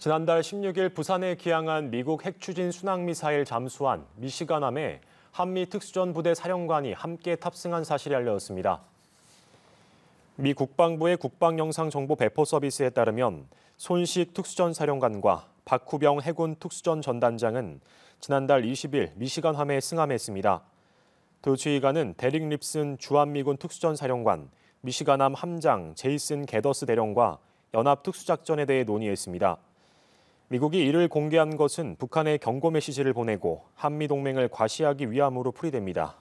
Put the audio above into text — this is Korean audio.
지난달 16일 부산에 기항한 미국 핵추진 순항미사일 잠수함 미시간함에 한미 특수전부대 사령관이 함께 탑승한 사실이 알려졌습니다. 미 국방부의 국방영상정보 배포 서비스에 따르면 손식 특수전 사령관과 박후병 해군 특수전 전단장은 지난달 20일 미시간함에 승함했습니다. 도치의관은 데릭 립슨 주한미군 특수전 사령관, 미시간함 함장 제이슨 게더스 대령과 연합 특수작전에 대해 논의했습니다. 미국이 이를 공개한 것은 북한에 경고 메시지를 보내고 한미 동맹을 과시하기 위함으로 풀이됩니다.